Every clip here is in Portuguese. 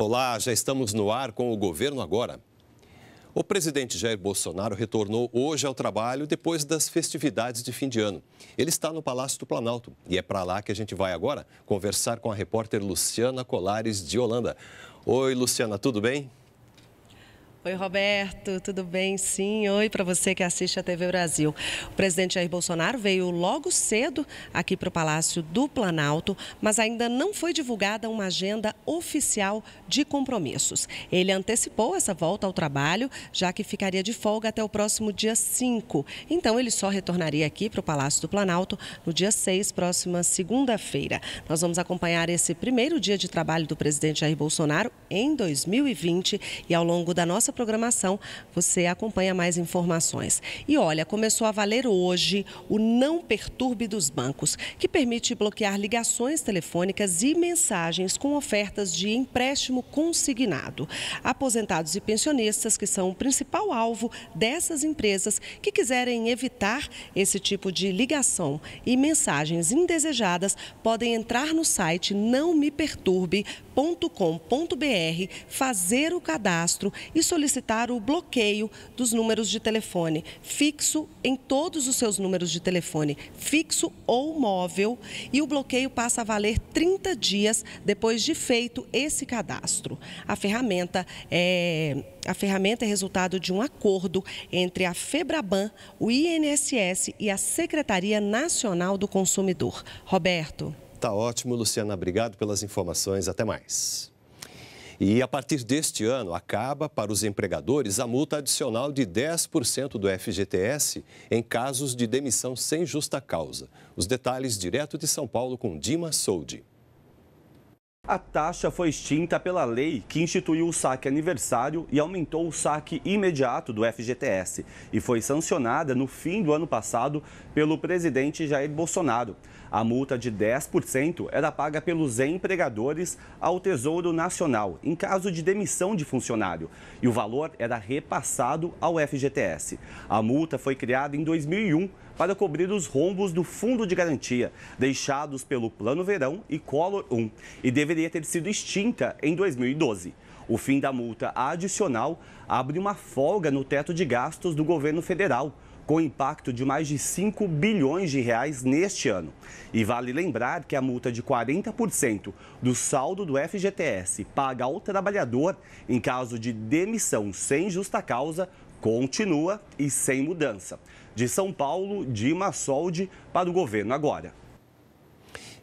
Olá, já estamos no ar com o governo agora. O presidente Jair Bolsonaro retornou hoje ao trabalho depois das festividades de fim de ano. Ele está no Palácio do Planalto e é para lá que a gente vai agora conversar com a repórter Luciana Colares de Holanda. Oi, Luciana, tudo bem? Oi, Roberto, tudo bem? Sim, oi para você que assiste a TV Brasil. O presidente Jair Bolsonaro veio logo cedo aqui para o Palácio do Planalto, mas ainda não foi divulgada uma agenda oficial de compromissos. Ele antecipou essa volta ao trabalho, já que ficaria de folga até o próximo dia 5. Então, ele só retornaria aqui para o Palácio do Planalto no dia 6, próxima segunda-feira. Nós vamos acompanhar esse primeiro dia de trabalho do presidente Jair Bolsonaro em 2020 e ao longo da nossa programação você acompanha mais informações. E olha, começou a valer hoje o Não Perturbe dos Bancos, que permite bloquear ligações telefônicas e mensagens com ofertas de empréstimo consignado. Aposentados e pensionistas, que são o principal alvo dessas empresas que quiserem evitar esse tipo de ligação e mensagens indesejadas, podem entrar no site não me perturbe.com.br, fazer o cadastro e solicitar solicitar o bloqueio dos números de telefone fixo em todos os seus números de telefone, fixo ou móvel, e o bloqueio passa a valer 30 dias depois de feito esse cadastro. A ferramenta é a ferramenta é resultado de um acordo entre a Febraban, o INSS e a Secretaria Nacional do Consumidor. Roberto. Tá ótimo, Luciana. Obrigado pelas informações. Até mais. E a partir deste ano, acaba para os empregadores a multa adicional de 10% do FGTS em casos de demissão sem justa causa. Os detalhes direto de São Paulo com Dima Soldi. A taxa foi extinta pela lei que instituiu o saque aniversário e aumentou o saque imediato do FGTS e foi sancionada no fim do ano passado pelo presidente Jair Bolsonaro. A multa de 10% era é paga pelos empregadores ao Tesouro Nacional, em caso de demissão de funcionário, e o valor era repassado ao FGTS. A multa foi criada em 2001 para cobrir os rombos do Fundo de Garantia, deixados pelo Plano Verão e Collor 1, e deveria ter sido extinta em 2012. O fim da multa adicional abre uma folga no teto de gastos do governo federal com impacto de mais de 5 bilhões de reais neste ano. E vale lembrar que a multa de 40% do saldo do FGTS paga ao trabalhador em caso de demissão sem justa causa continua e sem mudança. De São Paulo, Dima Soldi para o governo agora.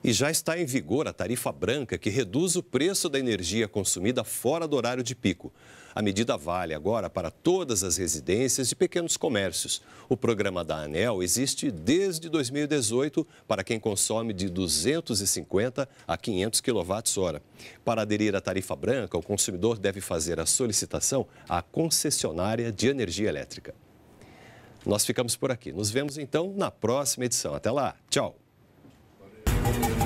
E já está em vigor a tarifa branca, que reduz o preço da energia consumida fora do horário de pico. A medida vale agora para todas as residências e pequenos comércios. O programa da ANEL existe desde 2018 para quem consome de 250 a 500 kWh. Para aderir à tarifa branca, o consumidor deve fazer a solicitação à concessionária de energia elétrica. Nós ficamos por aqui. Nos vemos então na próxima edição. Até lá. Tchau. Thank you.